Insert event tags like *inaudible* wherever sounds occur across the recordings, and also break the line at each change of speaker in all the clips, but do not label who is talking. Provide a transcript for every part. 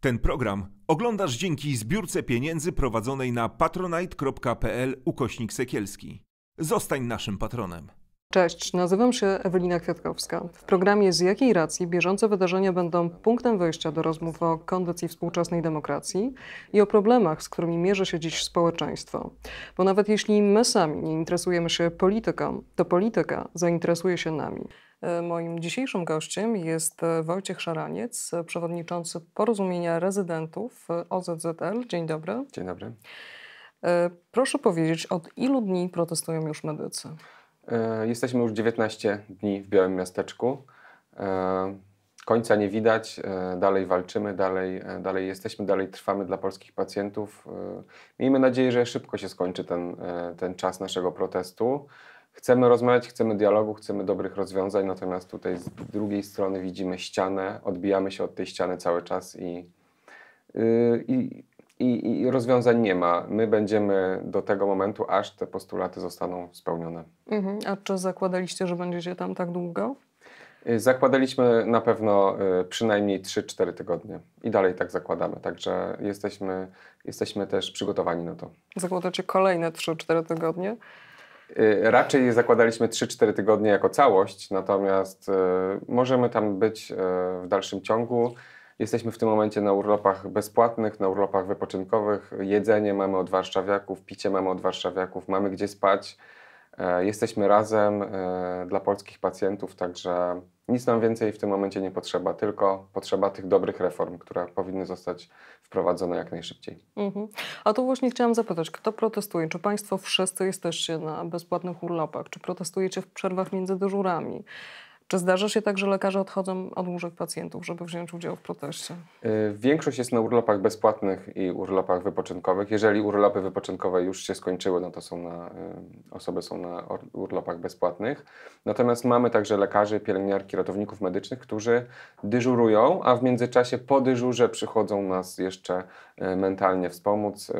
Ten program oglądasz dzięki zbiórce pieniędzy prowadzonej na patronite.pl ukośnik sekielski. Zostań naszym patronem.
Cześć, nazywam się Ewelina Kwiatkowska. W programie Z jakiej racji bieżące wydarzenia będą punktem wyjścia do rozmów o kondycji współczesnej demokracji i o problemach, z którymi mierzy się dziś społeczeństwo. Bo nawet jeśli my sami nie interesujemy się polityką, to polityka zainteresuje się nami. E, moim dzisiejszym gościem jest e, Wojciech Szaraniec, e, przewodniczący Porozumienia Rezydentów OZZL. Dzień dobry. Dzień dobry. Proszę powiedzieć, od ilu dni protestują już medycy? Jesteśmy
już 19 dni w Białym Miasteczku. Końca nie widać, dalej walczymy, dalej, dalej jesteśmy, dalej trwamy dla polskich pacjentów. Miejmy nadzieję, że szybko się skończy ten, ten czas naszego protestu chcemy rozmawiać, chcemy dialogu, chcemy dobrych rozwiązań, natomiast tutaj z drugiej strony widzimy ścianę, odbijamy się od tej ściany cały czas i, yy, i, i, i rozwiązań nie ma. My będziemy do tego momentu, aż te postulaty zostaną spełnione.
Mhm. A czy zakładaliście, że będziecie tam tak długo?
Yy, zakładaliśmy na pewno yy, przynajmniej 3-4 tygodnie i dalej tak zakładamy, także jesteśmy, jesteśmy też przygotowani na to.
Zakładacie kolejne 3-4 tygodnie?
Y, raczej zakładaliśmy 3-4 tygodnie jako całość, natomiast y, możemy tam być y, w dalszym ciągu. Jesteśmy w tym momencie na urlopach bezpłatnych, na urlopach wypoczynkowych. Jedzenie mamy od warszawiaków, picie mamy od warszawiaków, mamy gdzie spać. E, jesteśmy razem e, dla polskich pacjentów, także nic nam więcej w tym momencie nie potrzeba, tylko potrzeba tych dobrych reform, które powinny zostać wprowadzone jak najszybciej.
Mhm. A tu właśnie chciałam zapytać, kto protestuje? Czy Państwo wszyscy jesteście na bezpłatnych urlopach? Czy protestujecie w przerwach między dyżurami? Czy zdarza się tak, że lekarze odchodzą od łóżek pacjentów, żeby wziąć udział w proteście?
Y, większość jest na urlopach bezpłatnych i urlopach wypoczynkowych. Jeżeli urlopy wypoczynkowe już się skończyły, no to są na, y, osoby są na urlopach bezpłatnych. Natomiast mamy także lekarzy, pielęgniarki, ratowników medycznych, którzy dyżurują, a w międzyczasie po dyżurze przychodzą nas jeszcze y, mentalnie wspomóc,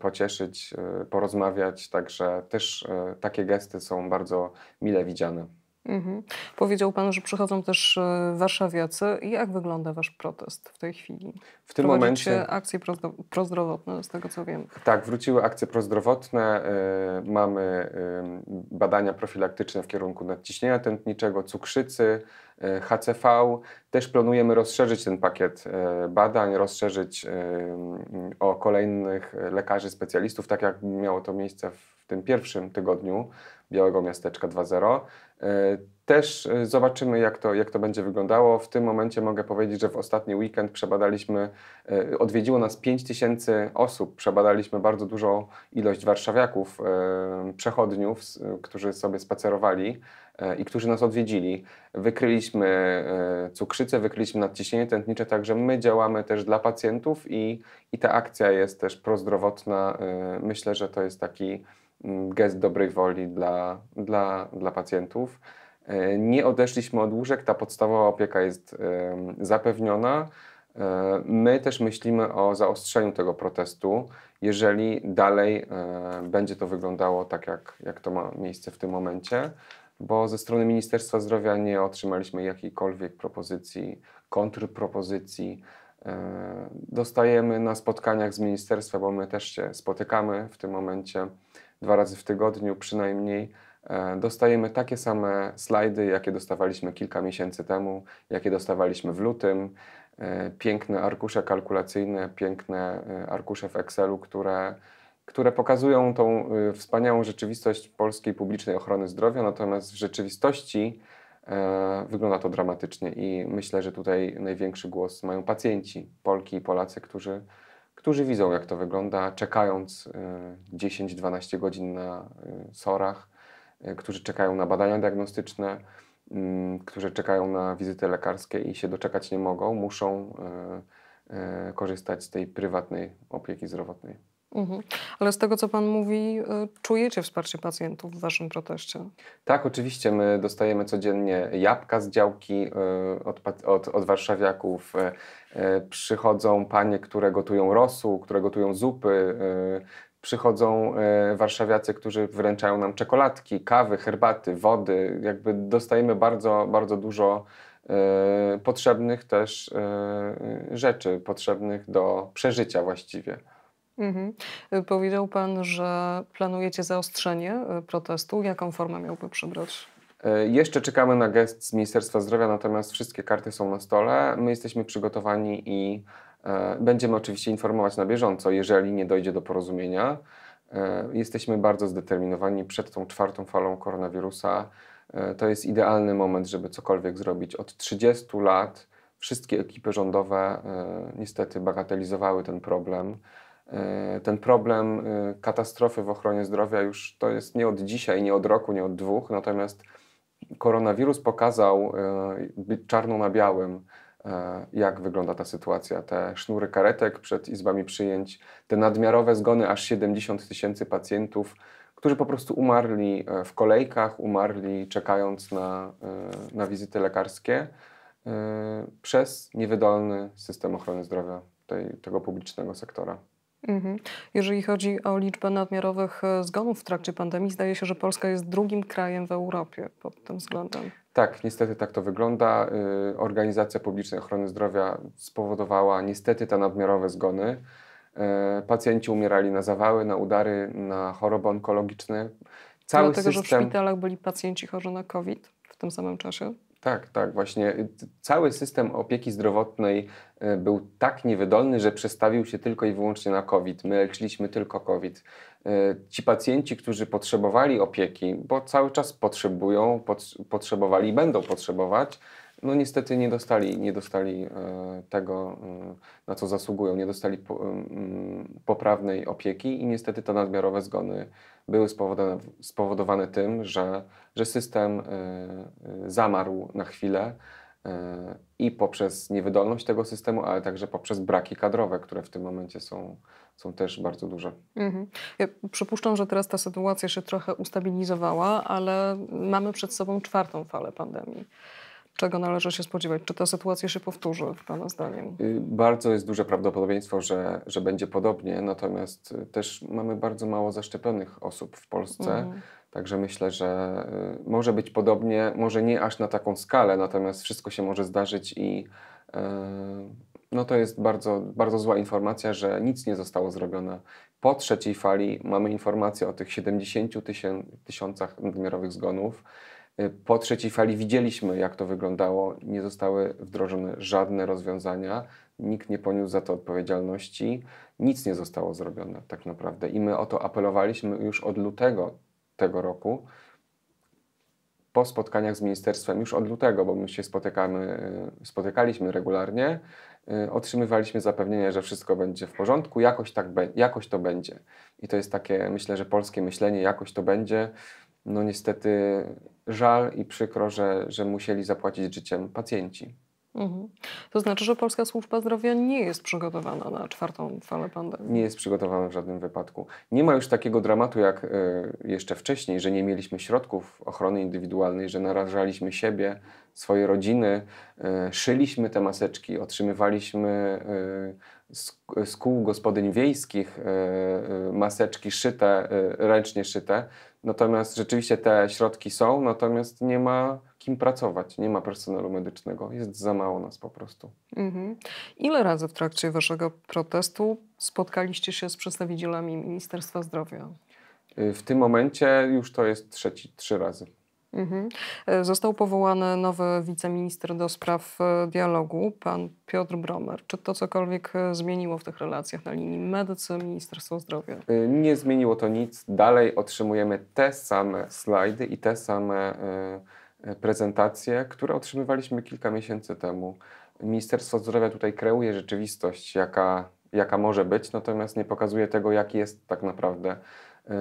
pocieszyć, porozmawiać. Także też takie gesty są bardzo mile widziane.
Mhm. Powiedział Pan, że przychodzą też e, warszawiacy. Jak wygląda Wasz protest w tej chwili? W tym momencie akcje prozdrowotne, z tego co wiem.
Tak, wróciły akcje prozdrowotne. E, mamy badania profilaktyczne w kierunku nadciśnienia tętniczego, cukrzycy, e, HCV. Też planujemy rozszerzyć ten pakiet badań, rozszerzyć o kolejnych lekarzy, specjalistów, tak jak miało to miejsce w tym pierwszym tygodniu Białego Miasteczka 2.0. E, też e, zobaczymy, jak to, jak to będzie wyglądało. W tym momencie mogę powiedzieć, że w ostatni weekend przebadaliśmy, e, odwiedziło nas 5000 osób. Przebadaliśmy bardzo dużą ilość warszawiaków, przechodniów, którzy sobie spacerowali i którzy nas odwiedzili. Wykryliśmy cukrzycę, wykryliśmy nadciśnienie tętnicze, także my działamy też dla pacjentów i, i ta akcja jest też prozdrowotna. Myślę, że to jest taki gest dobrej woli dla, dla, dla pacjentów. E, nie odeszliśmy od łóżek, ta podstawowa opieka jest e, zapewniona. E, my też myślimy o zaostrzeniu tego protestu, jeżeli dalej będzie to wyglądało tak, jak, jak to ma miejsce w tym momencie, bo ze strony Ministerstwa Zdrowia nie otrzymaliśmy jakiejkolwiek propozycji, kontrpropozycji. Dostajemy na spotkaniach z ministerstwem, bo my też się spotykamy w tym momencie dwa razy w tygodniu przynajmniej, e, dostajemy takie same slajdy, jakie dostawaliśmy kilka miesięcy temu, jakie dostawaliśmy w lutym. E, piękne arkusze kalkulacyjne, piękne e, arkusze w Excelu, które, które pokazują tą wspaniałą rzeczywistość polskiej publicznej ochrony zdrowia, natomiast w rzeczywistości wygląda to dramatycznie i myślę, że tutaj największy głos mają pacjenci, Polki i Polacy, którzy którzy widzą, jak to wygląda, czekając 10-12 y, godzin na y, sorach, y, którzy czekają na badania diagnostyczne, mm, którzy czekają na wizyty lekarskie i się doczekać nie mogą, muszą korzystać z tej prywatnej opieki zdrowotnej.
Mhm. Ale z tego, co Pan mówi, y, czujecie wsparcie pacjentów w Waszym proteście?
Tak, oczywiście. My dostajemy codziennie jabłka z działki y, od, od, od warszawiaków. Y, przychodzą panie, które gotują rosół, które gotują zupy. Przychodzą warszawiacy, którzy wręczają nam czekoladki, kawy, herbaty, wody. Jakby dostajemy bardzo, bardzo dużo potrzebnych też rzeczy, potrzebnych do przeżycia właściwie.
Mhm. Y, powiedział Pan, że planujecie zaostrzenie y, protestu. Jaką formę miałby przybrać?
E, jeszcze czekamy na gest z Ministerstwa Zdrowia, natomiast wszystkie karty są na stole. My jesteśmy przygotowani i e, będziemy oczywiście informować na bieżąco, jeżeli nie dojdzie do porozumienia. E, jesteśmy bardzo zdeterminowani przed tą czwartą falą koronawirusa. To jest idealny moment, żeby cokolwiek zrobić. Od 30 lat wszystkie ekipy rządowe niestety bagatelizowały ten problem. E, ten problem e, katastrofy w ochronie zdrowia już to jest nie od dzisiaj, nie od roku, nie od dwóch, natomiast koronawirus pokazał e, czarno na białym, jak wygląda ta sytuacja. Te sznury karetek przed izbami przyjęć, te nadmiarowe zgony, aż 70 tysięcy pacjentów, którzy po prostu umarli w kolejkach, umarli czekając na, na wizyty lekarskie przez niewydolny system ochrony zdrowia tej, tego publicznego sektora.
Mhm. Jeżeli chodzi o liczbę nadmiarowych e, zgonów w trakcie pandemii, zdaje się, że Polska jest drugim krajem w Europie pod tym względem.
Tak, niestety tak to wygląda. Y, Organizacja Publicznej Ochrony Zdrowia spowodowała niestety te nadmiarowe zgony. Y, pacjenci umierali na zawały, na udary, na choroby onkologiczne. Cały Dlatego, system... że w
szpitalach byli pacjenci chorzy na COVID w tym samym czasie?
Tak, tak, właśnie. Cały system opieki zdrowotnej e, był tak niewydolny, że przestawił się tylko i wyłącznie na COVID. My leczyliśmy tylko COVID. E, ci pacjenci, którzy potrzebowali opieki, bo cały czas potrzebują, potrzebowali i będą potrzebować, no niestety nie dostali, nie dostali e, tego, mm, na co zasługują, nie dostali mm, poprawnej opieki i niestety te nadmiarowe zgony były spowodowane, spowodowane tym, że, że system e, e, zamarł na chwilę i poprzez niewydolność tego systemu, ale także poprzez braki kadrowe, które w tym momencie są, są też bardzo duże.
Mhm. Ja przypuszczam, że teraz ta sytuacja się trochę ustabilizowała, ale mamy przed sobą czwartą falę pandemii czego należy się spodziewać? Czy ta sytuacja się powtórzy, Pana zdaniem?
Y, bardzo jest duże prawdopodobieństwo, że, że będzie podobnie, natomiast y, też mamy bardzo mało zaszczepionych osób w Polsce. Mhm. Także myślę, że y, może być podobnie, może nie aż na taką skalę, natomiast wszystko się może zdarzyć i no to jest bardzo, bardzo zła informacja, że nic nie zostało zrobione. Po trzeciej fali mamy informację o tych 70 tysiącach nadmiarowych zgonów. Y, po trzeciej fali widzieliśmy, jak to wyglądało. Nie zostały wdrożone żadne rozwiązania, nikt nie poniósł za to odpowiedzialności, nic nie zostało zrobione tak naprawdę. I my o to apelowaliśmy już od lutego tego roku, po spotkaniach z ministerstwem już od lutego, bo my się spotykamy, y, spotykaliśmy regularnie, y, otrzymywaliśmy zapewnienie, że wszystko będzie w porządku, jakoś, tak be, jakoś to będzie. I to jest takie, myślę, że polskie myślenie, jakoś to będzie no niestety żal i przykro, że, że musieli zapłacić życiem pacjenci.
Mhm. To znaczy, że polska służba zdrowia nie jest przygotowana na czwartą falę pandemii. Nie jest
przygotowana w żadnym wypadku. Nie ma już takiego dramatu jak y, jeszcze wcześniej, że nie mieliśmy środków ochrony indywidualnej, że narażaliśmy siebie, swoje rodziny, y, szyliśmy te maseczki, otrzymywaliśmy y, z, z kół gospodyń wiejskich y, y, maseczki szyte, y, ręcznie szyte Natomiast rzeczywiście te środki są, natomiast nie ma kim pracować, nie ma personelu medycznego, jest za mało nas po prostu.
Mhm. Ile razy w trakcie waszego protestu spotkaliście się z przedstawicielami Ministerstwa Zdrowia?
Y, w tym momencie już to jest trzeci, trzy razy.
Mhm. E, został powołany nowy wiceminister do spraw e, dialogu, pan Piotr Bromer. Czy to cokolwiek e, zmieniło w tych relacjach na linii medycy, Ministerstwo Zdrowia?
Nie zmieniło to nic. Dalej otrzymujemy te same slajdy i te same prezentacje, które otrzymywaliśmy kilka miesięcy temu. Ministerstwo Zdrowia tutaj kreuje rzeczywistość, jaka, jaka może być, natomiast nie pokazuje tego, jaki jest tak naprawdę. Yy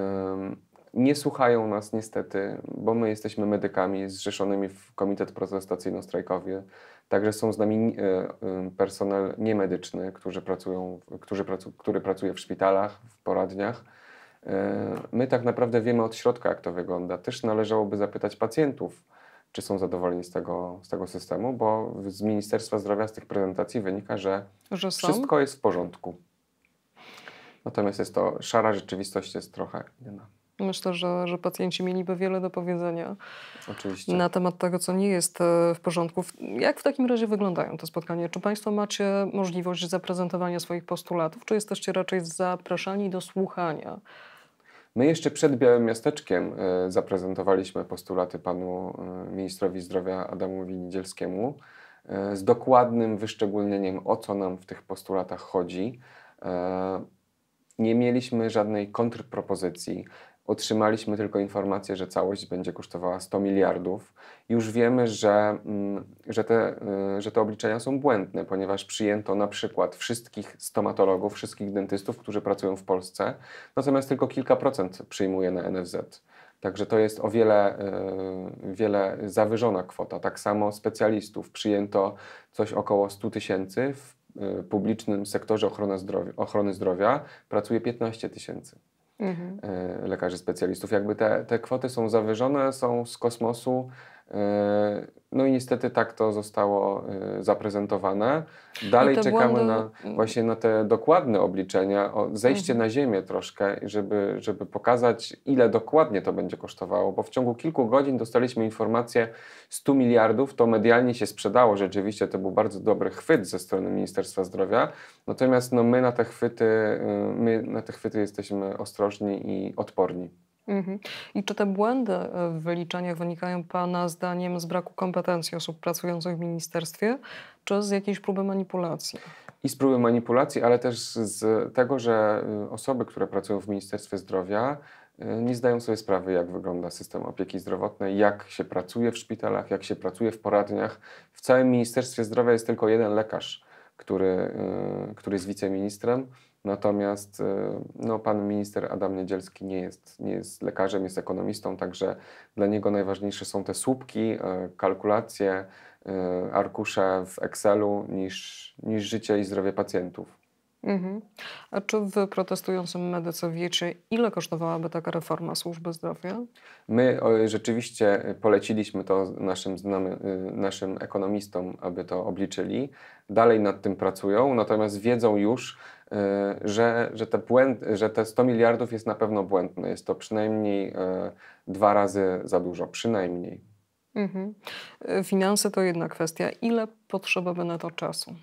nie słuchają nas niestety, bo my jesteśmy medykami zrzeszonymi w Komitet Protestacyjno-Strajkowy. Także są z nami e, e, personel niemedyczny, którzy pracują, którzy pracu, który pracuje w szpitalach, w poradniach. E, my tak naprawdę wiemy od środka, jak to wygląda. Też należałoby zapytać pacjentów, czy są zadowoleni z tego, z tego systemu, bo z Ministerstwa Zdrowia, z tych prezentacji wynika, że,
że wszystko
jest w porządku. Natomiast jest to szara rzeczywistość, jest trochę inna.
Myślę, że, że pacjenci mieliby wiele do powiedzenia Oczywiście. na temat tego, co nie jest e, w porządku. Jak w takim razie wyglądają te spotkania? Czy Państwo macie możliwość zaprezentowania swoich postulatów, czy jesteście raczej zapraszani do słuchania?
My jeszcze przed Białym Miasteczkiem e, zaprezentowaliśmy postulaty panu e, ministrowi zdrowia Adamowi Niedzielskiemu z dokładnym wyszczególnieniem, o co nam w tych postulatach chodzi. Nie mieliśmy żadnej kontrpropozycji. Otrzymaliśmy tylko informację, że całość będzie kosztowała 100 miliardów. Już wiemy, że, mm, że, te, y, że te obliczenia są błędne, ponieważ przyjęto na przykład wszystkich stomatologów, wszystkich dentystów, którzy pracują w Polsce, natomiast tylko kilka procent przyjmuje na NFZ. Także to jest o wiele, y, wiele zawyżona kwota. Tak samo specjalistów przyjęto coś około 100 tysięcy, w y, publicznym sektorze ochrony zdrowia, ochrony zdrowia pracuje 15 tysięcy mhm. E, lekarzy specjalistów. Jakby te, te kwoty są zawyżone, są z kosmosu E, no i niestety tak to zostało e, zaprezentowane. No Dalej czekamy na, właśnie na te dokładne obliczenia, o zejście mhm. na ziemię troszkę, żeby, żeby pokazać, ile dokładnie to będzie kosztowało, bo w ciągu kilku godzin dostaliśmy informację 100 miliardów, to medialnie się sprzedało, rzeczywiście to był bardzo dobry chwyt ze strony Ministerstwa Zdrowia, natomiast no, my, na te chwyty, y, my na te chwyty jesteśmy ostrożni i odporni.
Mhm. I czy te błędy e, w wyliczeniach wynikają Pana zdaniem z braku kompetencji osób pracujących w ministerstwie, czy z jakiejś próby manipulacji?
I z próby manipulacji, ale też z tego, że e, osoby, które pracują w Ministerstwie Zdrowia, e, nie zdają sobie sprawy, jak wygląda system opieki zdrowotnej, jak się pracuje w szpitalach, jak się pracuje w poradniach. W całym Ministerstwie Zdrowia jest tylko jeden lekarz, który, który jest wiceministrem Natomiast y, no, pan minister Adam Niedzielski nie jest, nie jest lekarzem, jest ekonomistą, także dla niego najważniejsze są te słupki, y, kalkulacje, y, arkusze w Excelu niż, niż życie i zdrowie pacjentów.
Mhm. A czy wy protestującym medycy wiecie, ile kosztowałaby taka reforma służby zdrowia?
My rzeczywiście poleciliśmy to naszym, znamy, naszym ekonomistom, aby to obliczyli. Dalej nad tym pracują, natomiast wiedzą już, E, że, że, te błęd, że te 100 miliardów jest na pewno błędne. Jest to przynajmniej e, dwa razy za dużo, przynajmniej.
Mhm. E, finanse to jedna kwestia. Ile potrzeba by na to czasu?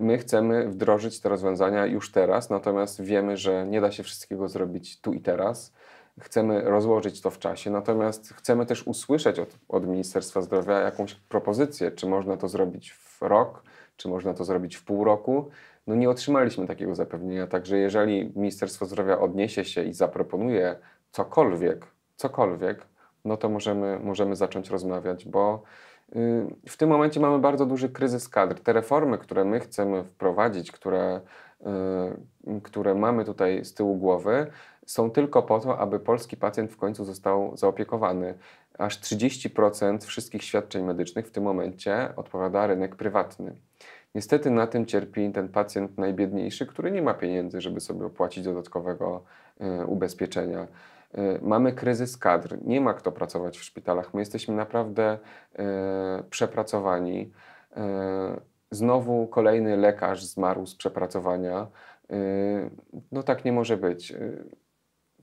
My chcemy wdrożyć te rozwiązania już teraz, natomiast wiemy, że nie da się wszystkiego zrobić tu i teraz. Chcemy rozłożyć to w czasie, natomiast chcemy też usłyszeć od, od Ministerstwa Zdrowia jakąś propozycję, czy można to zrobić w rok, czy można to zrobić w pół roku no nie otrzymaliśmy takiego zapewnienia. Także jeżeli Ministerstwo Zdrowia odniesie się i zaproponuje cokolwiek, cokolwiek, no to możemy, możemy zacząć rozmawiać, bo y, w tym momencie mamy bardzo duży kryzys kadr. Te reformy, które my chcemy wprowadzić, które, y, które mamy tutaj z tyłu głowy, są tylko po to, aby polski pacjent w końcu został zaopiekowany. Aż 30% wszystkich świadczeń medycznych w tym momencie odpowiada rynek prywatny. Niestety na tym cierpi ten pacjent najbiedniejszy, który nie ma pieniędzy, żeby sobie opłacić dodatkowego e, ubezpieczenia. E, mamy kryzys kadr, nie ma kto pracować w szpitalach. My jesteśmy naprawdę e, przepracowani. Znowu kolejny lekarz zmarł z przepracowania. No tak nie może być.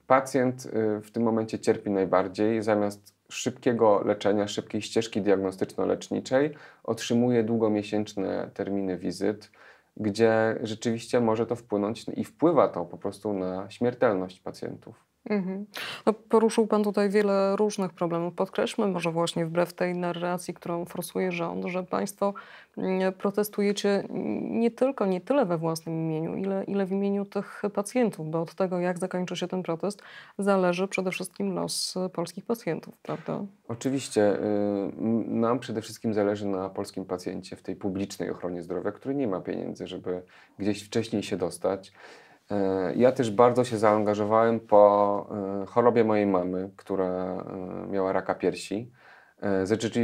Pacjent w tym momencie cierpi najbardziej, zamiast szybkiego leczenia, szybkiej ścieżki diagnostyczno-leczniczej otrzymuje długomiesięczne terminy wizyt, gdzie rzeczywiście może to wpłynąć i wpływa to po prostu na śmiertelność pacjentów.
Mhm. No, poruszył Pan tutaj wiele różnych problemów. Podkreślmy może właśnie wbrew tej narracji, którą forsuje rząd, że Państwo mm, protestujecie nie tylko, nie tyle we własnym imieniu, ile, ile w imieniu tych pacjentów, bo od tego, jak zakończy się ten protest, zależy przede wszystkim los polskich pacjentów, prawda?
Oczywiście. Y, nam przede wszystkim zależy na polskim pacjencie w tej publicznej ochronie zdrowia, który nie ma pieniędzy, żeby gdzieś wcześniej się dostać. E, ja też bardzo się zaangażowałem po e, chorobie mojej mamy, która e, miała raka piersi.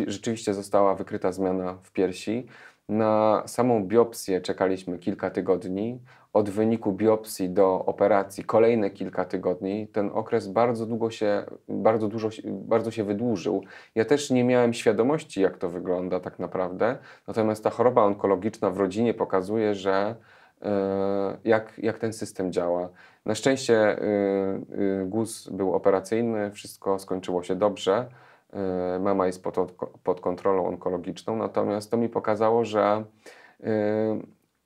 Rzeczywiście została wykryta zmiana w piersi. Na samą biopsję czekaliśmy kilka tygodni. Od wyniku biopsji do operacji kolejne kilka tygodni. Ten okres bardzo długo się, bardzo dużo, bardzo się wydłużył. Ja też nie miałem świadomości, jak to wygląda tak naprawdę. Natomiast ta choroba onkologiczna w rodzinie pokazuje, że E, jak, jak ten system działa. Na szczęście y, y, GUS był operacyjny, wszystko skończyło się dobrze. E, mama jest pod, pod kontrolą onkologiczną, natomiast to mi pokazało, że, y,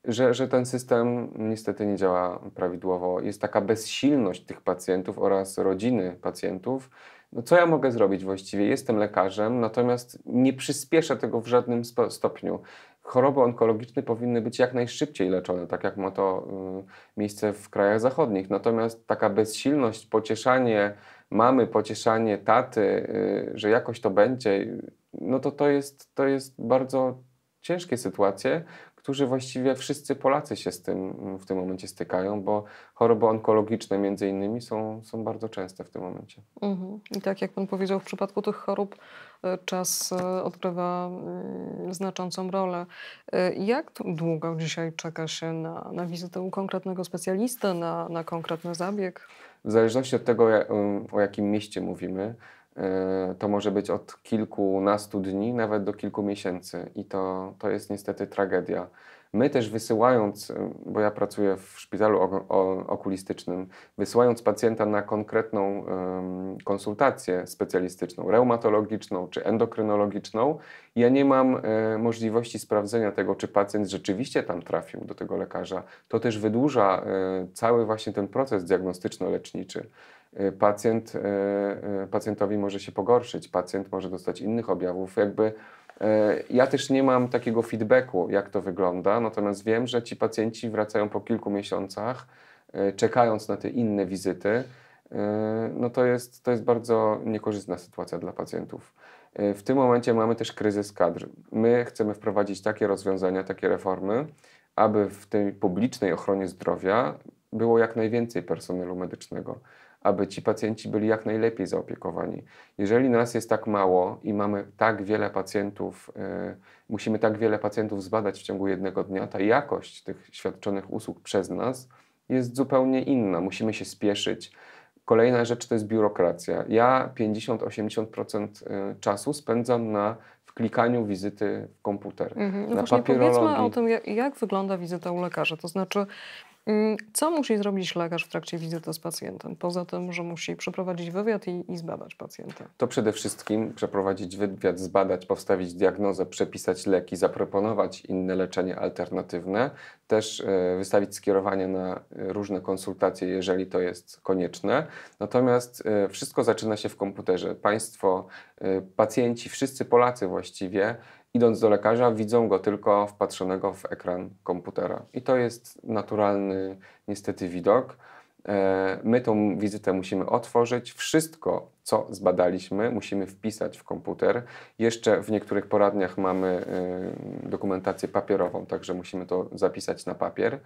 że, że ten system niestety nie działa prawidłowo. Jest taka bezsilność tych pacjentów oraz rodziny pacjentów, no co ja mogę zrobić właściwie? Jestem lekarzem, natomiast nie przyspieszę tego w żadnym stopniu choroby onkologiczne powinny być jak najszybciej leczone, tak jak ma to y, miejsce w krajach zachodnich. Natomiast taka bezsilność, pocieszanie mamy, pocieszanie taty, y, że jakoś to będzie, no to to jest, to jest bardzo ciężkie sytuacje, którzy właściwie wszyscy Polacy się z tym mm, w tym momencie stykają, bo choroby onkologiczne między innymi są, są bardzo częste w tym momencie.
Mhm. I tak jak Pan powiedział, w przypadku tych chorób e, czas e, odgrywa mm, znaczącą rolę. E, jak długo dzisiaj czeka się na, na wizytę u konkretnego specjalisty, na, na konkretny zabieg? W
zależności od tego, o jakim mieście mówimy, E, to może być od kilkunastu dni, nawet do kilku miesięcy, i to, to jest niestety tragedia. My też wysyłając, e, bo ja pracuję w szpitalu okulistycznym, wysyłając pacjenta na konkretną konsultację specjalistyczną, reumatologiczną czy endokrynologiczną, ja nie mam e, możliwości sprawdzenia tego, czy pacjent rzeczywiście tam trafił do tego lekarza. To też wydłuża cały właśnie ten proces diagnostyczno-leczniczy. Y, pacjent, y, y, pacjentowi może się pogorszyć, pacjent może dostać innych objawów. Jakby ja też nie mam takiego feedbacku, jak to wygląda, natomiast wiem, że ci pacjenci wracają po kilku miesiącach, czekając na te inne wizyty. No to jest, to jest bardzo niekorzystna sytuacja dla pacjentów. W tym momencie mamy też kryzys kadr. My chcemy wprowadzić takie rozwiązania, takie reformy, aby w tej publicznej ochronie zdrowia było jak najwięcej personelu medycznego aby ci pacjenci byli jak najlepiej zaopiekowani. Jeżeli nas jest tak mało i mamy tak wiele pacjentów, y, musimy tak wiele pacjentów zbadać w ciągu jednego dnia, ta jakość tych świadczonych usług przez nas jest zupełnie inna. Musimy się spieszyć. Kolejna rzecz to jest biurokracja. Ja 50-80% y, czasu spędzam na klikaniu wizyty w komputer. Mhm. No na papierologii. Powiedzmy o tym,
jak, jak, wygląda wizyta u lekarza. To znaczy, Mm, co musi zrobić lekarz w trakcie wizyty z pacjentem? Poza tym, że musi przeprowadzić wywiad i, i zbadać pacjenta.
To przede wszystkim przeprowadzić wywiad, zbadać, postawić diagnozę, przepisać leki, zaproponować inne leczenie alternatywne, też e, wystawić skierowanie na różne konsultacje, jeżeli to jest konieczne. Natomiast e, wszystko zaczyna się w komputerze. Państwo, e, pacjenci, wszyscy Polacy właściwie idąc do lekarza, widzą go tylko wpatrzonego w ekran komputera. I to jest naturalny, niestety, widok. E, my tą wizytę musimy otworzyć. Wszystko, co zbadaliśmy, musimy wpisać w komputer. Jeszcze w niektórych poradniach mamy e, dokumentację papierową, także musimy to zapisać na papier.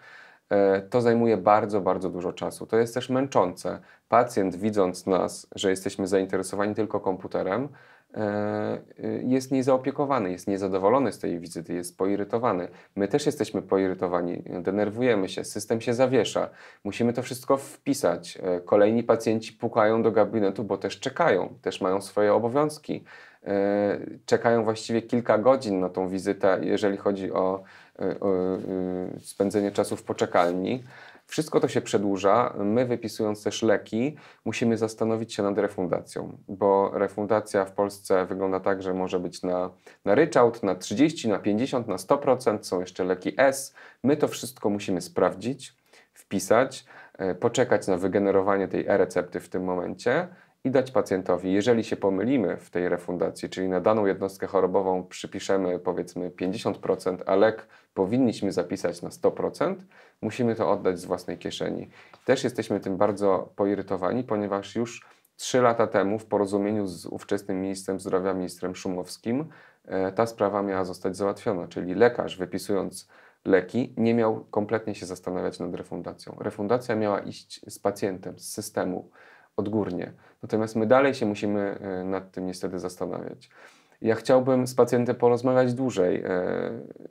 E, to zajmuje bardzo, bardzo dużo czasu. To jest też męczące. Pacjent, widząc nas, że jesteśmy zainteresowani tylko komputerem, E, y, jest niezaopiekowany, jest niezadowolony z tej wizyty, jest poirytowany. My też jesteśmy poirytowani, denerwujemy się, system się zawiesza. Musimy to wszystko wpisać. E, kolejni pacjenci pukają do gabinetu, bo też czekają, też mają swoje obowiązki. E, czekają właściwie kilka godzin na tą wizytę, jeżeli chodzi o spędzenie czasu w poczekalni. Wszystko to się przedłuża. My, wypisując też leki, musimy zastanowić się nad refundacją, bo refundacja w Polsce wygląda tak, że może być na, na ryczałt, na 30, na 50, na 100%. Są jeszcze leki S. My to wszystko musimy sprawdzić, wpisać, e, poczekać na wygenerowanie tej e-recepty w tym momencie i dać pacjentowi, jeżeli się pomylimy w tej refundacji, czyli na daną jednostkę chorobową przypiszemy powiedzmy 50%, a lek powinniśmy zapisać na 100%, musimy to oddać z własnej kieszeni. Też jesteśmy tym bardzo poirytowani, ponieważ już 3 lata temu w porozumieniu z ówczesnym ministrem zdrowia, ministrem Szumowskim, e, ta sprawa miała zostać załatwiona, czyli lekarz wypisując leki, nie miał kompletnie się zastanawiać nad refundacją. Refundacja miała iść z pacjentem, z systemu odgórnie. Natomiast my dalej się musimy e, nad tym niestety zastanawiać. Ja chciałbym z pacjentem porozmawiać dłużej, e,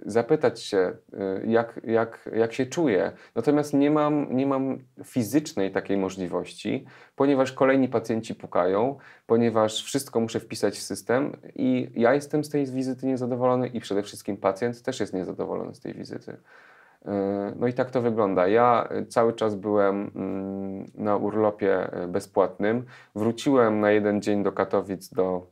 zapytać się, e, jak, jak, jak się czuje. Natomiast nie mam, nie mam fizycznej takiej możliwości, ponieważ kolejni pacjenci pukają, ponieważ wszystko muszę wpisać w system i ja jestem z tej wizyty niezadowolony i przede wszystkim pacjent też jest niezadowolony z tej wizyty. No i tak to wygląda. Ja y, cały czas byłem mm, na urlopie y, bezpłatnym. Wróciłem na jeden dzień do Katowic, do,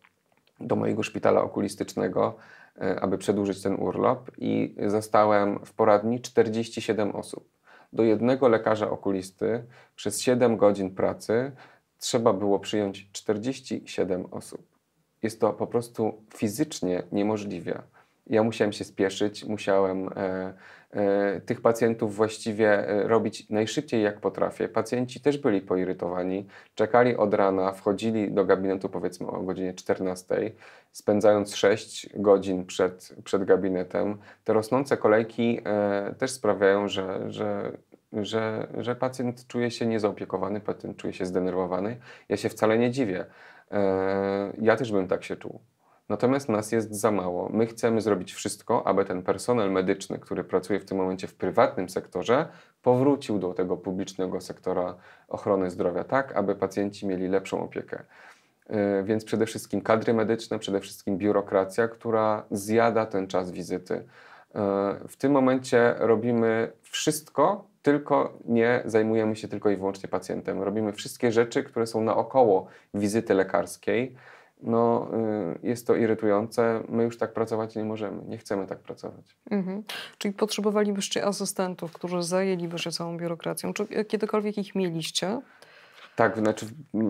do mojego szpitala okulistycznego, y, aby przedłużyć ten urlop i zastałem w poradni 47 osób. Do jednego lekarza okulisty przez 7 godzin pracy trzeba było przyjąć 47 osób. Jest to po prostu fizycznie niemożliwe. Ja musiałem się spieszyć, musiałem e, e, tych pacjentów właściwie e, robić najszybciej jak potrafię. Pacjenci też byli poirytowani, czekali od rana, wchodzili do gabinetu powiedzmy o godzinie 14, spędzając 6 godzin przed, przed gabinetem. Te rosnące kolejki e, też sprawiają, że, że że, że pacjent czuje się niezaopiekowany, pacjent czuje się zdenerwowany. Ja się wcale nie dziwię. E, ja też bym tak się czuł. Natomiast nas jest za mało. My chcemy zrobić wszystko, aby ten personel medyczny, który pracuje w tym momencie w prywatnym sektorze, powrócił do tego publicznego sektora ochrony zdrowia, tak aby pacjenci mieli lepszą opiekę. Y, więc przede wszystkim kadry medyczne, przede wszystkim biurokracja, która zjada ten czas wizyty. Y, w tym momencie robimy wszystko, tylko nie zajmujemy się tylko i wyłącznie pacjentem. Robimy wszystkie rzeczy, które są naokoło wizyty lekarskiej no, y, jest to irytujące. My już tak pracować nie możemy, nie chcemy tak pracować.
Mhm. Czyli potrzebowalibyście asystentów, którzy zajęliby się całą biurokracją. Czy kiedykolwiek ich mieliście?
Tak, znaczy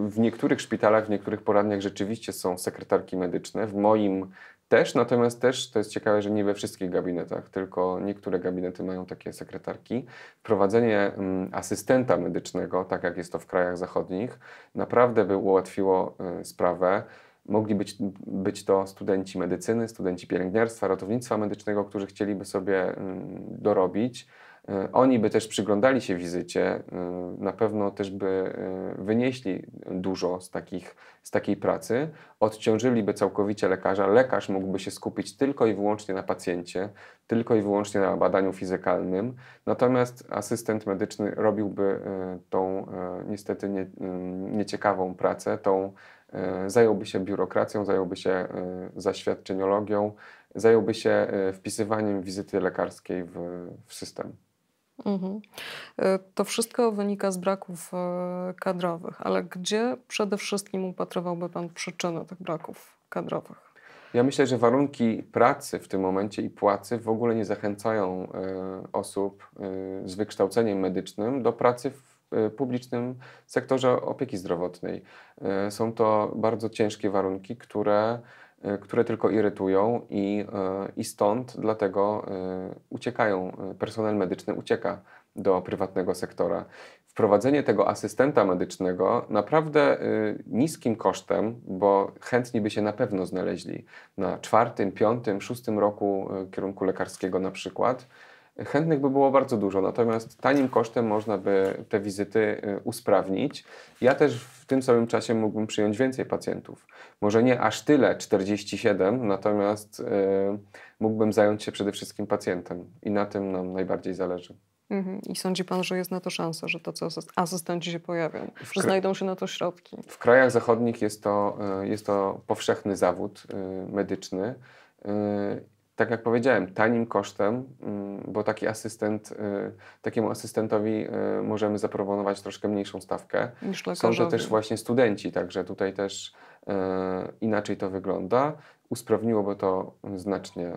w niektórych szpitalach, w niektórych poradniach rzeczywiście są sekretarki medyczne. W moim też, natomiast też to jest ciekawe, że nie we wszystkich gabinetach, tylko niektóre gabinety mają takie sekretarki. Prowadzenie mm, asystenta medycznego, tak jak jest to w krajach zachodnich, naprawdę by ułatwiło y, sprawę. Mogli być, być to studenci medycyny, studenci pielęgniarstwa, ratownictwa medycznego, którzy chcieliby sobie mm, dorobić. Y, oni by też przyglądali się wizycie, y, na pewno też by y, wynieśli dużo z, takich, z takiej pracy, odciążyliby całkowicie lekarza. Lekarz mógłby się skupić tylko i wyłącznie na pacjencie, tylko i wyłącznie na badaniu fizykalnym, natomiast asystent medyczny robiłby tą niestety nie, nieciekawą pracę, tą E, zająłby się biurokracją, zająłby się e, zaświadczeniologią, zająłby się e, wpisywaniem wizyty lekarskiej w, w system.
Mhm. To wszystko wynika z braków kadrowych, ale gdzie przede wszystkim upatrywałby Pan przyczyny tych braków kadrowych?
Ja myślę, że warunki pracy w tym momencie i płacy w ogóle nie zachęcają osób z wykształceniem medycznym do pracy w E, publicznym sektorze opieki zdrowotnej. E, są to bardzo ciężkie warunki, które, e, które tylko irytują i, i stąd dlatego uciekają, personel medyczny ucieka do prywatnego sektora. Wprowadzenie tego asystenta medycznego naprawdę niskim kosztem, bo chętni by się na pewno znaleźli na czwartym, piątym, szóstym roku kierunku lekarskiego na przykład, Chętnych by było bardzo dużo, natomiast tanim kosztem można by te wizyty y, usprawnić. Ja też w tym samym czasie mógłbym przyjąć więcej pacjentów. Może nie aż tyle, 47, natomiast y, mógłbym zająć się przede wszystkim pacjentem i na tym nam najbardziej zależy.
Mhm. I sądzi Pan, że jest na to szansa, że to co asystenci się pojawią, że znajdą się na to środki? W
krajach zachodnich jest to, y, jest to powszechny zawód y, medyczny tak jak powiedziałem, tanim kosztem, mm, bo taki asystent, y, takiemu asystentowi y, możemy zaproponować troszkę mniejszą stawkę.
Są to też właśnie
studenci, także tutaj też y, inaczej to wygląda. Usprawniłoby to znacznie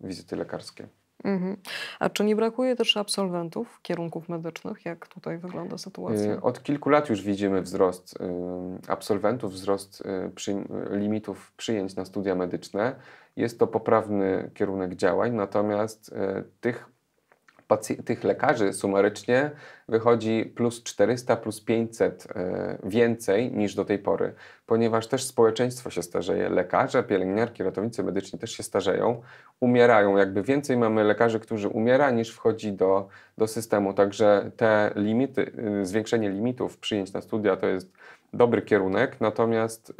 wizyty lekarskie.
Mhm. A czy nie brakuje też absolwentów kierunków medycznych? Jak tutaj wygląda sytuacja?
Od kilku lat już widzimy wzrost absolwentów, wzrost limitów przyjęć na studia medyczne. Jest to poprawny kierunek działań, natomiast e, tych, tych lekarzy sumarycznie wychodzi plus 400, plus 500 e, więcej niż do tej pory, ponieważ też społeczeństwo się starzeje. Lekarze, pielęgniarki, ratownicy medyczni też się starzeją, umierają. Jakby więcej mamy lekarzy, którzy umiera, niż wchodzi do, do systemu. Także te limity, y, zwiększenie limitów przyjęć na studia to jest dobry kierunek, natomiast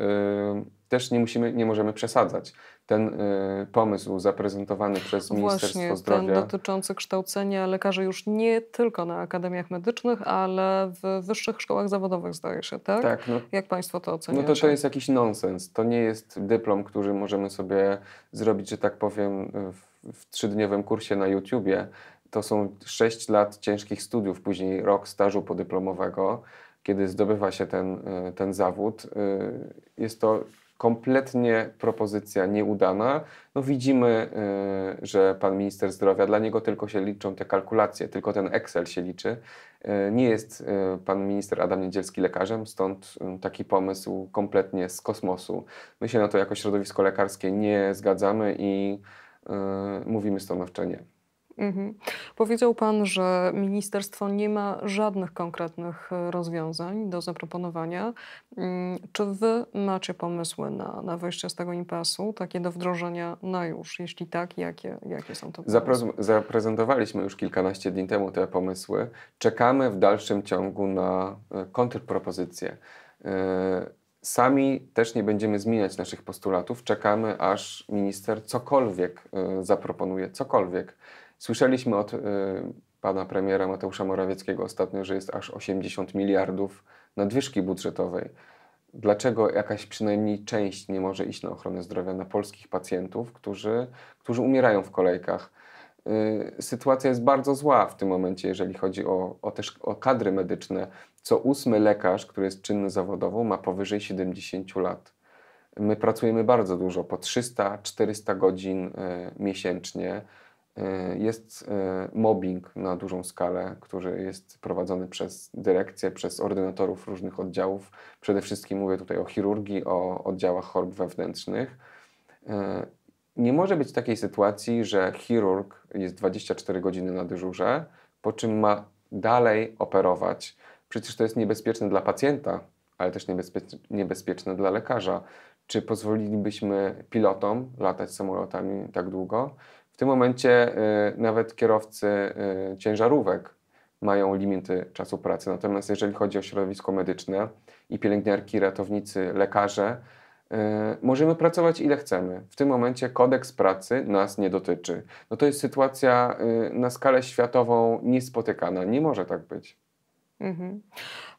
yy, też nie, musimy, nie możemy przesadzać ten y, pomysł zaprezentowany przez Ministerstwo Właśnie, Zdrowia. Ten
dotyczący kształcenia lekarzy już nie tylko na akademiach medycznych, ale w wyższych szkołach zawodowych, zdaje się, tak? Tak. No, Jak Państwo to oceniają? No to, to jest
jakiś nonsens. To nie jest dyplom, który możemy sobie zrobić, że tak powiem, w, w trzydniowym kursie na YouTubie. To są sześć lat ciężkich studiów, później rok stażu podyplomowego kiedy zdobywa się ten, y, ten zawód. Y, jest to kompletnie propozycja nieudana. No widzimy, y, że pan minister zdrowia, dla niego tylko się liczą te kalkulacje, tylko ten Excel się liczy. Y, nie jest y, pan minister Adam Niedzielski lekarzem, stąd taki pomysł kompletnie z kosmosu. My się na to jako środowisko lekarskie nie zgadzamy i mówimy stanowczo nie.
Mhm. Powiedział Pan, że ministerstwo nie ma żadnych konkretnych e, rozwiązań do zaproponowania. Mm, czy Wy macie pomysły na, na wyjście z tego impasu, takie do wdrożenia na już? Jeśli tak, jakie, jakie są to pomysły?
Zaprezentowaliśmy już kilkanaście dni temu te pomysły. Czekamy w dalszym ciągu na e, kontrpropozycje. E, sami też nie będziemy zmieniać naszych postulatów. Czekamy, aż minister cokolwiek zaproponuje, cokolwiek. Słyszeliśmy od y, pana premiera Mateusza Morawieckiego ostatnio, że jest aż 80 miliardów nadwyżki budżetowej. Dlaczego jakaś przynajmniej część nie może iść na ochronę zdrowia na polskich pacjentów, którzy, którzy umierają w kolejkach? Y, sytuacja jest bardzo zła w tym momencie, jeżeli chodzi o, o, też, o kadry medyczne. Co ósmy lekarz, który jest czynny zawodowo, ma powyżej 70 lat. My pracujemy bardzo dużo, po 300-400 godzin y, miesięcznie E, jest e, mobbing na dużą skalę, który jest prowadzony przez dyrekcję, przez ordynatorów różnych oddziałów. Przede wszystkim mówię tutaj o chirurgii, o oddziałach chorób wewnętrznych. E, nie może być takiej sytuacji, że chirurg jest 24 godziny na dyżurze, po czym ma dalej operować. Przecież to jest niebezpieczne dla pacjenta, ale też niebezpieczne dla lekarza. Czy pozwolilibyśmy pilotom latać samolotami tak długo? tym momencie y, nawet kierowcy y, ciężarówek mają limity czasu pracy. Natomiast jeżeli chodzi o środowisko medyczne i pielęgniarki, ratownicy, lekarze, y, możemy pracować ile chcemy. W tym momencie kodeks pracy nas nie dotyczy. No to jest sytuacja na skalę światową niespotykana. Nie może tak być.
Mhm.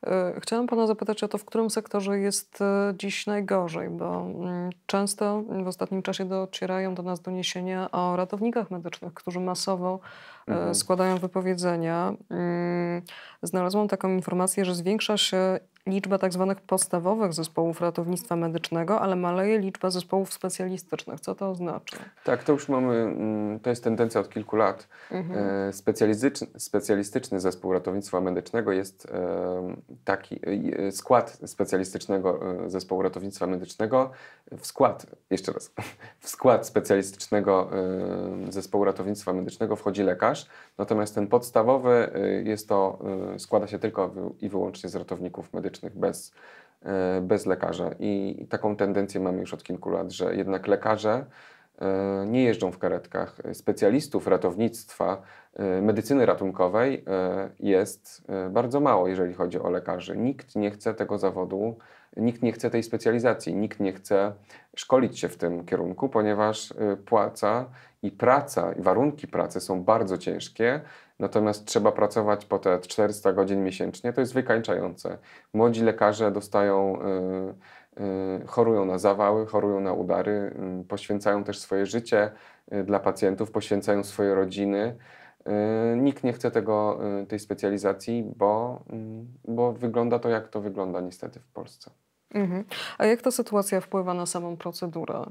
E, chciałam Pana zapytać o to, w którym sektorze jest e, dziś najgorzej, bo mm, często w ostatnim czasie docierają do nas doniesienia o ratownikach medycznych, którzy masowo E, mhm. składają wypowiedzenia. Mm, znalazłam taką informację, że zwiększa się liczba tak zwanych podstawowych zespołów ratownictwa medycznego, ale maleje liczba zespołów specjalistycznych. Co to oznacza?
Tak, to już mamy, mm, to jest tendencja od kilku lat. Mhm. E, specjalistyczny, specjalistyczny zespół ratownictwa medycznego jest e, taki, skład specjalistycznego zespołu ratownictwa medycznego, w skład, jeszcze raz, *laughs* w skład specjalistycznego zespołu ratownictwa medycznego wchodzi lekarz, Natomiast ten podstawowy y, jest to, y, składa się tylko i wyłącznie z ratowników medycznych bez, y, bez lekarza. I taką tendencję mamy już od kilku lat, że jednak lekarze nie jeżdżą w karetkach. Specjalistów ratownictwa, medycyny ratunkowej jest bardzo mało, jeżeli chodzi o lekarzy. Nikt nie chce tego zawodu Nikt nie chce tej specjalizacji, nikt nie chce szkolić się w tym kierunku, ponieważ y, płaca i praca, i warunki pracy są bardzo ciężkie, natomiast trzeba pracować po te 400 godzin miesięcznie, to jest wykańczające. Młodzi lekarze dostają, yy, yy, chorują na zawały, chorują na udary, yy, poświęcają też swoje życie y, dla pacjentów, poświęcają swoje rodziny. Y, nikt nie chce tego, y, tej specjalizacji, bo, mm, bo wygląda to, jak to wygląda niestety w Polsce.
Mhm. A jak ta sytuacja wpływa na samą procedurę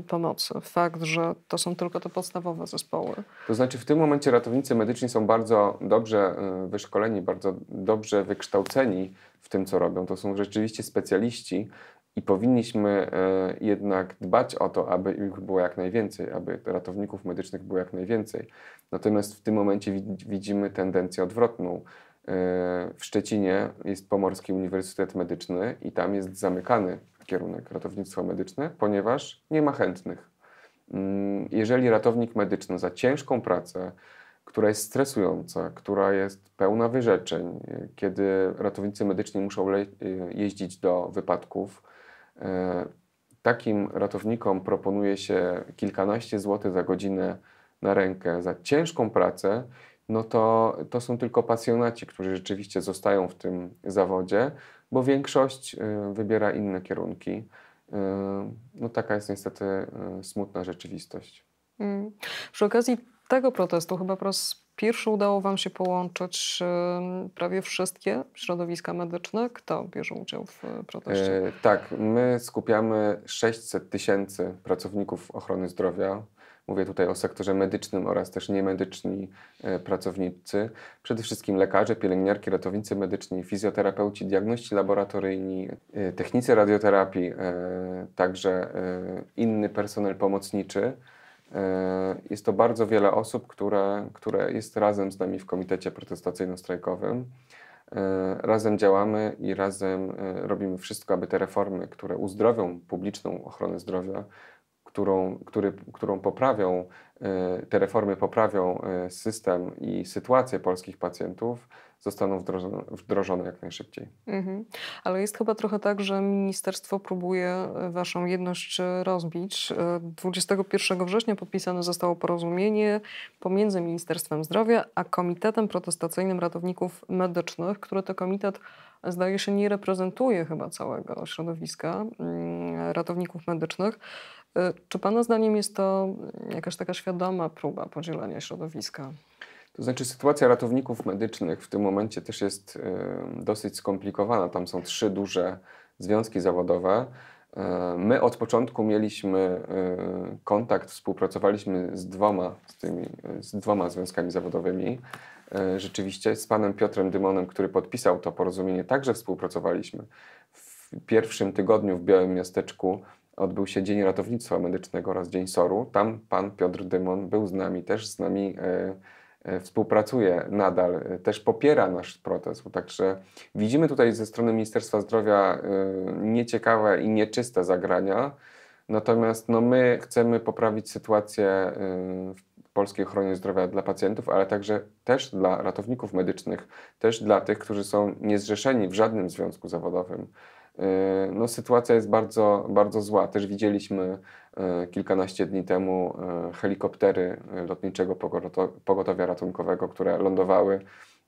y, pomocy? Fakt, że to są tylko te podstawowe zespoły.
To znaczy, w tym momencie ratownicy medyczni są bardzo dobrze wyszkoleni, bardzo dobrze wykształceni w tym, co robią. To są rzeczywiście specjaliści i powinniśmy e, jednak dbać o to, aby ich było jak najwięcej, aby ratowników medycznych było jak najwięcej. Natomiast w tym momencie widzimy tendencję odwrotną. E, w Szczecinie jest Pomorski Uniwersytet Medyczny i tam jest zamykany kierunek ratownictwo medyczne, ponieważ nie ma chętnych. Mm, jeżeli ratownik medyczny za ciężką pracę, która jest stresująca, która jest pełna wyrzeczeń, e, kiedy ratownicy medyczni muszą jeździć do wypadków, E, takim ratownikom proponuje się kilkanaście złotych za godzinę na rękę za ciężką pracę, no to, to są tylko pasjonaci, którzy rzeczywiście zostają w tym zawodzie, bo większość e, wybiera inne kierunki. E, no taka jest niestety smutna rzeczywistość.
Mm. Przy okazji tego protestu chyba po raz Pierwszy udało Wam się połączyć prawie wszystkie środowiska medyczne. Kto bierze udział w e, proteście?
E, tak, my skupiamy 600 tysięcy pracowników ochrony zdrowia. Mówię tutaj o sektorze medycznym oraz też niemedyczni e, pracownicy. Przede wszystkim lekarze, pielęgniarki, ratownicy medyczni, fizjoterapeuci, diagności laboratoryjni, e, technicy radioterapii, także inny personel pomocniczy. E, jest to bardzo wiele osób, które, które jest razem z nami w komitecie protestacyjno-strajkowym. E, razem działamy i razem e, robimy wszystko, aby te reformy, które uzdrowią publiczną ochronę zdrowia, którą, który, którą poprawią, te reformy poprawią system i sytuację polskich pacjentów, zostaną wdrożone, wdrożone jak najszybciej.
Mhm. Ale jest chyba trochę tak, że ministerstwo próbuje e, Waszą jedność e, rozbić. 21 e, września podpisane zostało porozumienie pomiędzy Ministerstwem Zdrowia a Komitetem Protestacyjnym Ratowników Medycznych, który to komitet zdaje się nie reprezentuje chyba całego środowiska mm, ratowników medycznych. Czy Pana zdaniem jest to jakaś taka świadoma próba podzielenia środowiska?
To znaczy sytuacja ratowników medycznych w tym momencie też jest dosyć skomplikowana. Tam są trzy duże związki zawodowe. E, my od początku mieliśmy e, kontakt, współpracowaliśmy z dwoma, z tymi, z dwoma związkami zawodowymi. E, rzeczywiście z panem Piotrem Dymonem, który podpisał to porozumienie, także współpracowaliśmy. W pierwszym tygodniu w Białym Miasteczku odbył się Dzień Ratownictwa Medycznego oraz Dzień SOR-u. Tam pan Piotr Dymon był z nami, też z nami. Yy, E, współpracuje nadal, e, też popiera nasz protest. Także widzimy tutaj ze strony Ministerstwa Zdrowia e, nieciekawe i nieczyste zagrania. Natomiast no, my chcemy poprawić sytuację w polskiej ochronie zdrowia dla pacjentów, ale także też dla ratowników medycznych, też dla tych, którzy są niezrzeszeni w żadnym związku zawodowym. E, no, sytuacja jest bardzo, bardzo zła. Też widzieliśmy e, kilkanaście dni temu e, helikoptery lotniczego pogotowia ratunkowego, które lądowały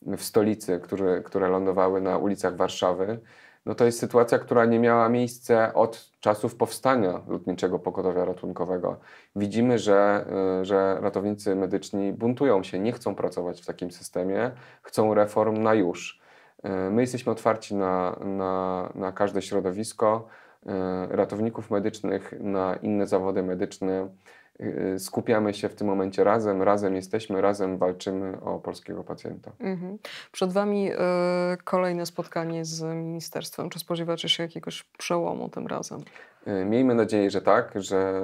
w stolicy, które, które lądowały na ulicach Warszawy. No to jest sytuacja, która nie miała miejsca od czasów powstania lotniczego pogotowia ratunkowego. Widzimy, że, że ratownicy medyczni buntują się, nie chcą pracować w takim systemie, chcą reform na już. E, my jesteśmy otwarci na, na, na każde środowisko e, ratowników medycznych, na inne zawody medyczne. E, skupiamy się w tym momencie razem, razem jesteśmy, razem walczymy o polskiego pacjenta.
Mhm. Przed Wami y, kolejne spotkanie z ministerstwem. Czy spodziewacie się jakiegoś przełomu tym razem?
Miejmy nadzieję, że tak, że,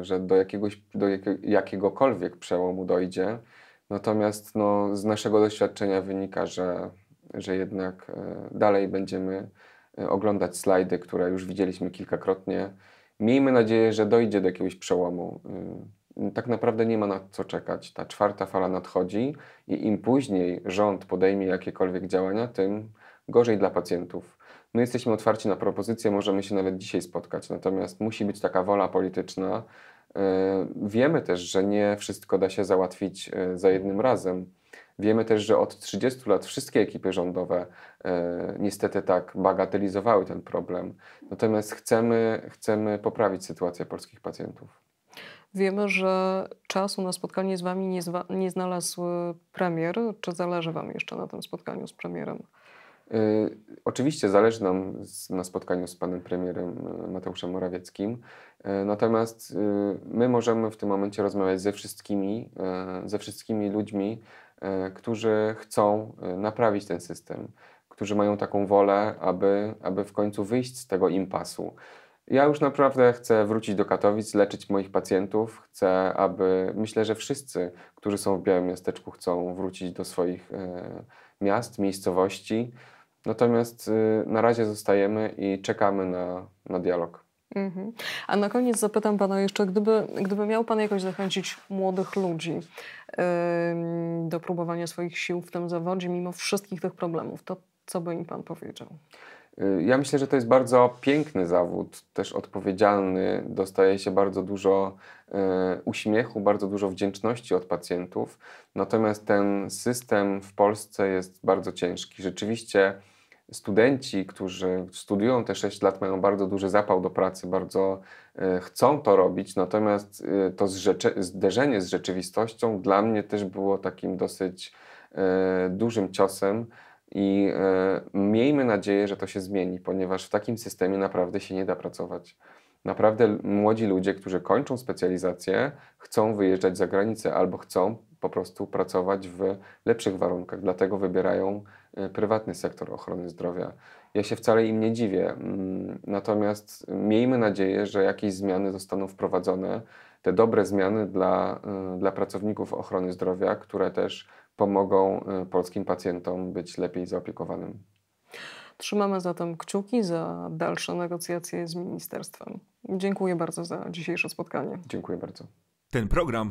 że do, jakiegoś, do jakiegokolwiek przełomu dojdzie. Natomiast no, z naszego doświadczenia wynika, że że jednak e, dalej będziemy e, oglądać slajdy, które już widzieliśmy kilkakrotnie. Miejmy nadzieję, że dojdzie do jakiegoś przełomu. E, tak naprawdę nie ma na co czekać. Ta czwarta fala nadchodzi i im później rząd podejmie jakiekolwiek działania, tym gorzej dla pacjentów. My jesteśmy otwarci na propozycje, możemy się nawet dzisiaj spotkać, natomiast musi być taka wola polityczna. Wiemy też, że nie wszystko da się załatwić za jednym razem. Wiemy też, że od 30 lat wszystkie ekipy rządowe e, niestety tak bagatelizowały ten problem. Natomiast chcemy, chcemy poprawić sytuację polskich pacjentów.
Wiemy, że czasu na spotkanie z Wami nie, zwa, nie znalazł premier. Czy zależy Wam jeszcze na tym spotkaniu z premierem?
Y, oczywiście zależy nam z, na spotkaniu z panem premierem e, Mateuszem Morawieckim, e, natomiast y, my możemy w tym momencie rozmawiać ze wszystkimi, ze wszystkimi ludźmi, E, którzy chcą e, naprawić ten system, którzy mają taką wolę, aby, aby w końcu wyjść z tego impasu. Ja już naprawdę chcę wrócić do Katowic, leczyć moich pacjentów. Chcę, aby myślę, że wszyscy, którzy są w Białym Miasteczku, chcą wrócić do swoich e, miast, miejscowości. Natomiast na razie zostajemy i czekamy na, na dialog.
Mhm. A na koniec zapytam Pana jeszcze, gdyby, gdyby miał Pan jakoś zachęcić młodych ludzi do próbowania swoich sił w tym zawodzie, mimo wszystkich tych problemów, to co by im Pan powiedział?
Y, ja myślę, że to jest bardzo piękny zawód, też odpowiedzialny. Dostaje się bardzo dużo y, uśmiechu, bardzo dużo wdzięczności od pacjentów. Natomiast ten system w Polsce jest bardzo ciężki. Rzeczywiście studenci, którzy studiują te 6 lat, mają bardzo duży zapał do pracy, bardzo e, chcą to robić, natomiast e, to zderzenie z rzeczywistością dla mnie też było takim dosyć e, dużym ciosem. I miejmy nadzieję, że to się zmieni, ponieważ w takim systemie naprawdę się nie da pracować. Naprawdę młodzi ludzie, którzy kończą specjalizację, chcą wyjeżdżać za granicę albo chcą po prostu pracować w lepszych warunkach, dlatego wybierają E, prywatny sektor ochrony zdrowia. Ja się wcale im nie dziwię. Mm, natomiast miejmy nadzieję, że jakieś zmiany zostaną wprowadzone, te dobre zmiany dla, e, dla pracowników ochrony zdrowia, które też pomogą e, polskim pacjentom być lepiej zaopiekowanym.
Trzymamy zatem kciuki za dalsze negocjacje z ministerstwem. Dziękuję bardzo za dzisiejsze spotkanie. Dziękuję bardzo.
Ten program